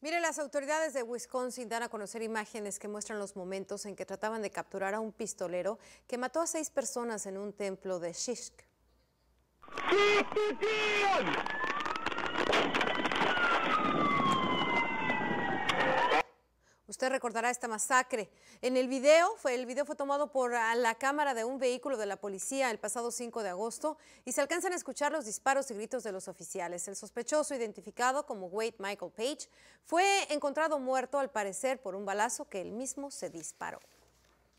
Mire, las autoridades de Wisconsin dan a conocer imágenes que muestran los momentos en que trataban de capturar a un pistolero que mató a seis personas en un templo de Shishk. Usted recordará esta masacre. En el video, fue, el video fue tomado por la cámara de un vehículo de la policía el pasado 5 de agosto y se alcanzan a escuchar los disparos y gritos de los oficiales. El sospechoso, identificado como Wade Michael Page, fue encontrado muerto al parecer por un balazo que él mismo se disparó.